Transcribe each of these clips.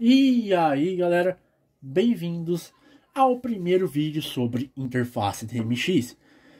E aí galera, bem-vindos ao primeiro vídeo sobre interface DMX.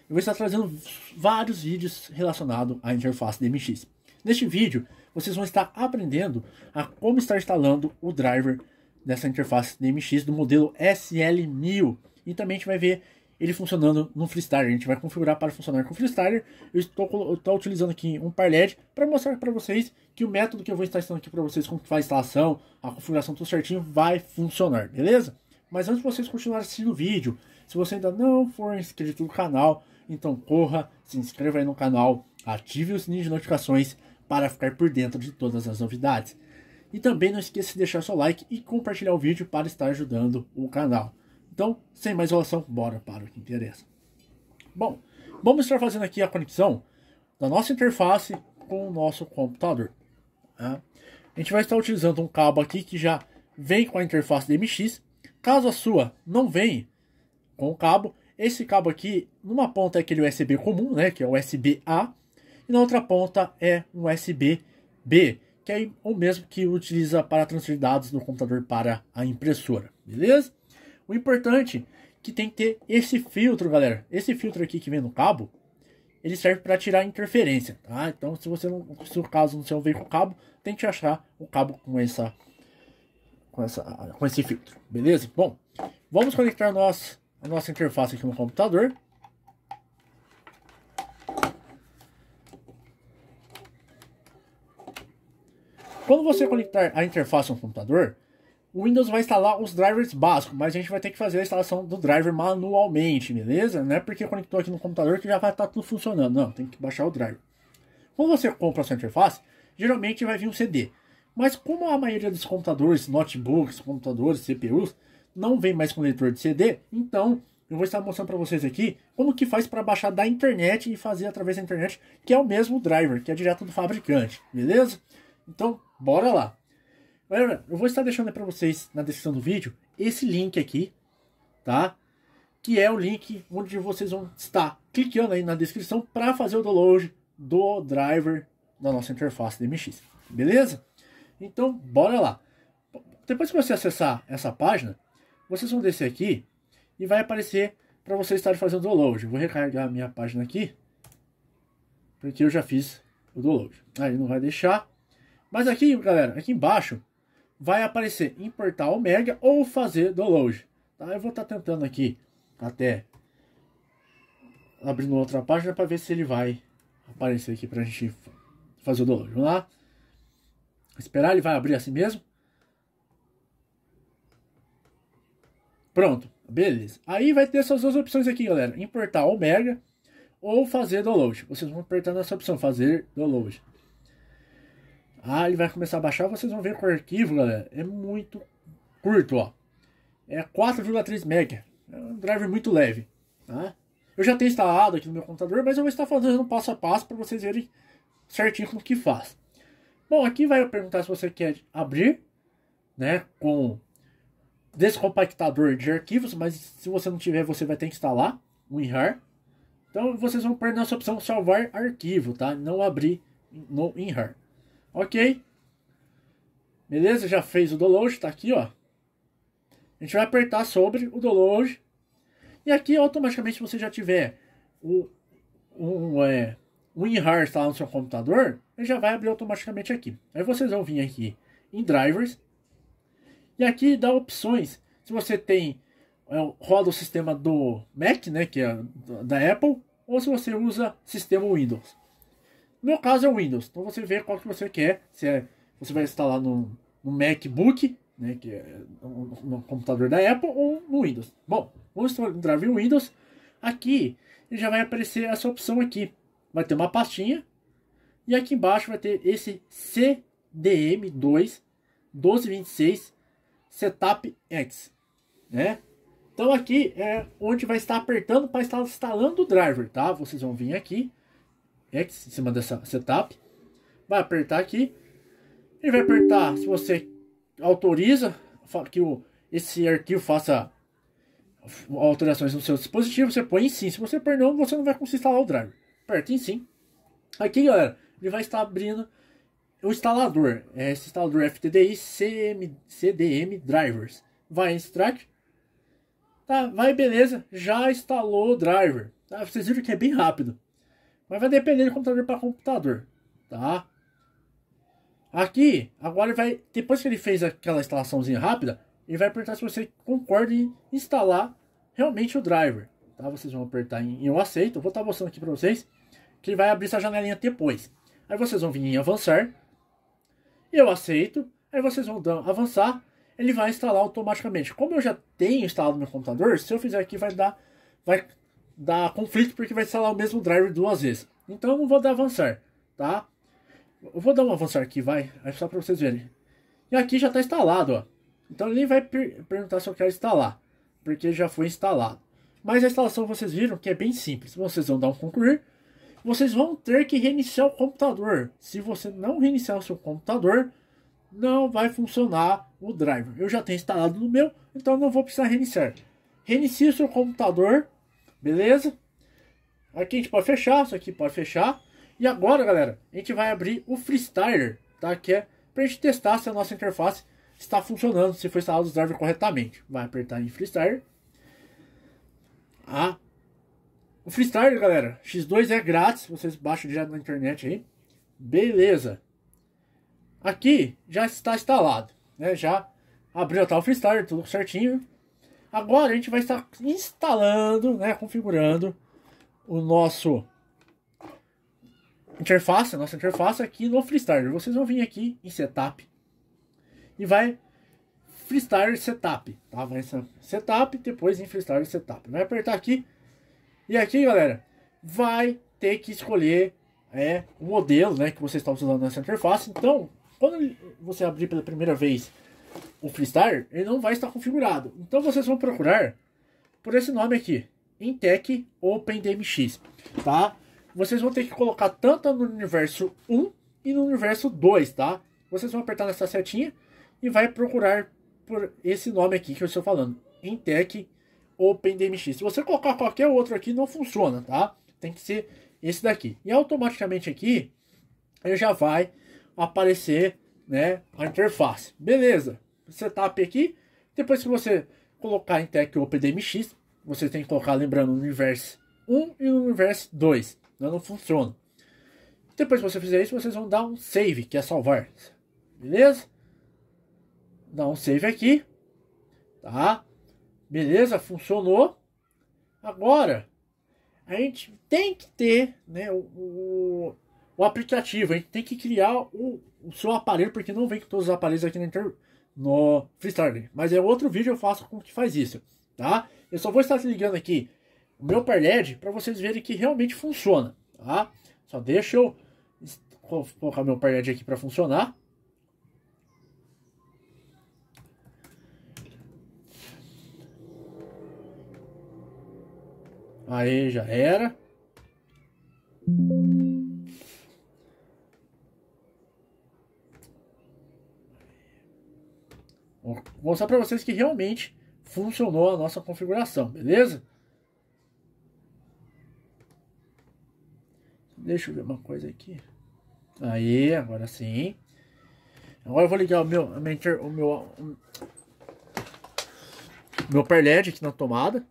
Eu vou estar trazendo vários vídeos relacionados à interface DMX. Neste vídeo, vocês vão estar aprendendo a como estar instalando o driver dessa interface DMX do modelo SL1000. E também a gente vai ver ele funcionando no freestyle. A gente vai configurar para funcionar com freestyle. Eu estou, estou utilizando aqui um par LED para mostrar para vocês que o método que eu vou estar ensinando aqui para vocês, como que faz a instalação, a configuração tudo certinho, vai funcionar, beleza? Mas antes de vocês continuarem assistindo o vídeo, se você ainda não for inscrito no canal, então corra, se inscreva aí no canal, ative o sininho de notificações para ficar por dentro de todas as novidades. E também não esqueça de deixar seu like e compartilhar o vídeo para estar ajudando o canal. Então, sem mais enrolação, bora para o que interessa. Bom, vamos estar fazendo aqui a conexão da nossa interface com o nosso computador. Né? A gente vai estar utilizando um cabo aqui que já vem com a interface DMX. Caso a sua não venha com o cabo, esse cabo aqui, numa ponta é aquele USB comum, né, que é o USB-A, e na outra ponta é um USB-B, que é o mesmo que utiliza para transferir dados do computador para a impressora, beleza? O importante é que tem que ter esse filtro, galera. Esse filtro aqui que vem no cabo, ele serve para tirar interferência, tá? Então, se você não, se o caso não seu veículo cabo, tem que achar o cabo com essa com essa com esse filtro, beleza? Bom, vamos conectar nosso, a nossa interface aqui no computador. Quando você conectar a interface no computador, o Windows vai instalar os drivers básicos, mas a gente vai ter que fazer a instalação do driver manualmente, beleza? Não é porque conectou aqui no computador que já vai estar tá tudo funcionando, não, tem que baixar o driver. Quando você compra a sua interface, geralmente vai vir um CD. Mas como a maioria dos computadores, notebooks, computadores, CPUs, não vem mais com leitor de CD, então eu vou estar mostrando para vocês aqui como que faz para baixar da internet e fazer através da internet, que é o mesmo driver, que é direto do fabricante, beleza? Então, bora lá! Galera, eu vou estar deixando para vocês na descrição do vídeo esse link aqui, tá? Que é o link onde vocês vão estar clicando aí na descrição para fazer o download do driver da nossa interface DMX, beleza? Então, bora lá. Depois que você acessar essa página, vocês vão descer aqui e vai aparecer para você estar fazendo o download. vou recarregar a minha página aqui, porque eu já fiz o download. Aí não vai deixar. Mas aqui, galera, aqui embaixo, vai aparecer importar o ou fazer download. Tá? Eu vou estar tá tentando aqui até abrindo outra página para ver se ele vai aparecer aqui para a gente fazer o download. Vamos lá. Esperar, ele vai abrir assim mesmo. Pronto, beleza. Aí vai ter essas duas opções aqui, galera. Importar o ou fazer download. Vocês vão apertar nessa opção, fazer download. Ah, ele vai começar a baixar, vocês vão ver que o arquivo, galera, é muito curto, ó. É 4,3 MB. É um driver muito leve, tá? Eu já tenho instalado aqui no meu computador, mas eu vou estar fazendo passo a passo para vocês verem certinho como que faz. Bom, aqui vai perguntar se você quer abrir, né, com descompactador de arquivos, mas se você não tiver, você vai ter que instalar o WinRAR. Então vocês vão perder essa opção salvar arquivo, tá? Não abrir no WinRAR. Ok. Beleza? Já fez o download, tá aqui, ó. A gente vai apertar sobre o download. E aqui, automaticamente, se você já tiver o, um, é, o WinRAR instalado no seu computador, ele já vai abrir automaticamente aqui. Aí vocês vão vir aqui em Drivers. E aqui dá opções. Se você tem é, roda o sistema do Mac, né, que é da Apple, ou se você usa sistema Windows. No meu caso é o Windows. Então você vê qual que você quer. Se é, você vai instalar no, no MacBook, né, que é um, computador da Apple, ou no Windows. Bom, vamos entrar em Windows. Aqui já vai aparecer essa opção aqui. Vai ter uma pastinha. E aqui embaixo vai ter esse CDM2 1226 Setup X. Né? Então aqui é onde vai estar apertando para estar instalando o driver, tá? Vocês vão vir aqui. X em cima dessa setup. Vai apertar aqui. Ele vai apertar se você autoriza que o, esse arquivo faça alterações no seu dispositivo. Você põe em sim. Se você pôr não, você não vai conseguir instalar o driver. Aperta em sim. Aqui, galera, ele vai estar abrindo o instalador. É esse instalador FTDI CM, CDM Drivers. Vai em Extract. Tá, vai beleza, já instalou o driver. Tá, vocês viram que é bem rápido. Mas vai depender de computador para computador, tá? Aqui, agora ele vai, depois que ele fez aquela instalaçãozinha rápida, ele vai apertar se você concorda em instalar realmente o driver, tá? Vocês vão apertar em eu aceito, vou estar tá mostrando aqui para vocês, que ele vai abrir essa janelinha depois. Aí vocês vão vir em avançar, eu aceito, aí vocês vão dar avançar, ele vai instalar automaticamente. Como eu já tenho instalado no meu computador, se eu fizer aqui vai dar vai dar conflito, porque vai instalar o mesmo driver duas vezes. Então eu não vou dar avançar, tá? Eu vou dar um avançar aqui, vai, só para vocês verem. E aqui já está instalado, ó. Então ele nem vai per perguntar se eu quero instalar, porque já foi instalado. Mas a instalação vocês viram que é bem simples. Vocês vão dar um concluir. Vocês vão ter que reiniciar o computador. Se você não reiniciar o seu computador, não vai funcionar o driver. Eu já tenho instalado no meu, então não vou precisar reiniciar. Reinicie o seu computador Beleza? Aqui a gente pode fechar, isso aqui pode fechar. E agora, galera, a gente vai abrir o Freestyler, tá? Que é pra gente testar se a nossa interface está funcionando, se foi instalado o driver corretamente. Vai apertar em Freestyler. Ah, o Freestyler, galera, X2 é grátis, vocês baixam direto na internet aí. Beleza. Aqui já está instalado, né? Já abriu tá, o Freestyler, tudo certinho. Agora a gente vai estar instalando, né, configurando o nosso interface, a nossa interface aqui no Freestyle. Vocês vão vir aqui em Setup e vai Freestyle Setup, tá? Vai ser Setup, depois em Freestyle Setup. Vai apertar aqui e aqui, galera, vai ter que escolher é, o modelo, né, que você está usando nessa interface. Então, quando você abrir pela primeira vez o Freestar, ele não vai estar configurado. Então vocês vão procurar por esse nome aqui, Intec OpenDMX, tá? Vocês vão ter que colocar tanto no universo 1 e no universo 2, tá? Vocês vão apertar nessa setinha e vai procurar por esse nome aqui que eu estou falando, Intec OpenDMX. Se você colocar qualquer outro aqui, não funciona, tá? Tem que ser esse daqui. E automaticamente aqui, ele já vai aparecer, né, a interface. Beleza setup aqui. Depois que você colocar em tech o PDMX, você tem que colocar, lembrando, no universo 1 e no universo 2. Né? Não funciona. Depois que você fizer isso, vocês vão dar um save, que é salvar. Beleza? Dá um save aqui. Tá? Beleza, funcionou. Agora, a gente tem que ter né, o, o, o aplicativo, a gente tem que criar o, o seu aparelho, porque não vem com todos os aparelhos aqui na internet no Freestyle. Mas é outro vídeo eu faço com que faz isso, tá? Eu só vou estar ligando aqui o meu par LED para vocês verem que realmente funciona, tá? Só deixa eu colocar meu par LED aqui para funcionar. Aí já era. mostrar para vocês que realmente funcionou a nossa configuração, beleza? Deixa eu ver uma coisa aqui. Aí, agora sim. Agora eu vou ligar o meu, o meu, o meu, par LED aqui na tomada.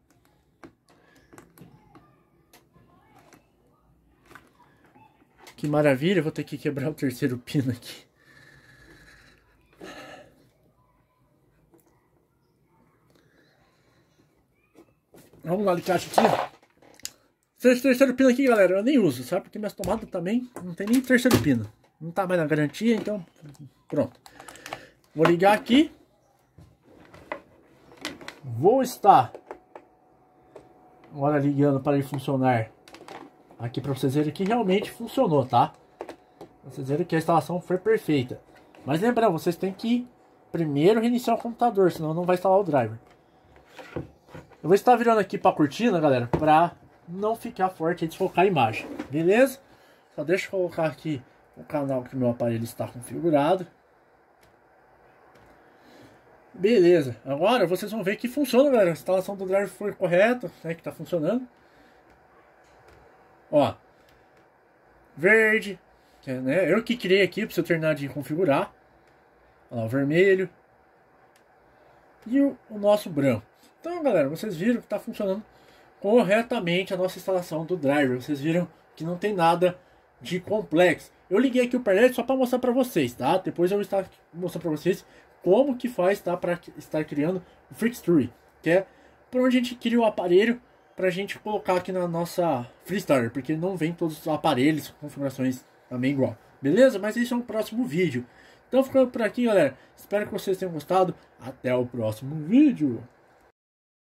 Que maravilha, vou ter que quebrar o terceiro pino aqui. Vamos lá de caixa aqui. Terceiro pino aqui, galera, eu nem uso, sabe? Porque minhas tomadas também não tem nem terceiro pino. Não tá mais na garantia, então pronto. Vou ligar aqui. Vou estar agora ligando para ele funcionar aqui para vocês verem que realmente funcionou, tá? Pra vocês verem que a instalação foi perfeita. Mas lembrando, vocês têm que primeiro reiniciar o computador, senão não vai instalar o driver. Eu vou estar virando aqui a cortina, galera, para não ficar forte e desfocar a imagem, beleza? Só deixa eu colocar aqui o canal que meu aparelho está configurado. Beleza, agora vocês vão ver que funciona, galera. A instalação do drive foi correta, né, que está funcionando. Ó, verde, que é, né, eu que criei aqui para eu terminar de configurar. Ó, o vermelho e o, o nosso branco. Então, galera, vocês viram que está funcionando corretamente a nossa instalação do driver. Vocês viram que não tem nada de complexo. Eu liguei aqui o Pernet só para mostrar para vocês, tá? Depois eu vou estar mostrar para vocês como que faz, tá? Para estar criando o FreeXtree, que é por onde a gente cria o aparelho para a gente colocar aqui na nossa Freestarter, porque não vem todos os aparelhos com configurações também igual. Beleza? Mas isso é um próximo vídeo. Então ficando por aqui, galera. Espero que vocês tenham gostado. Até o próximo vídeo.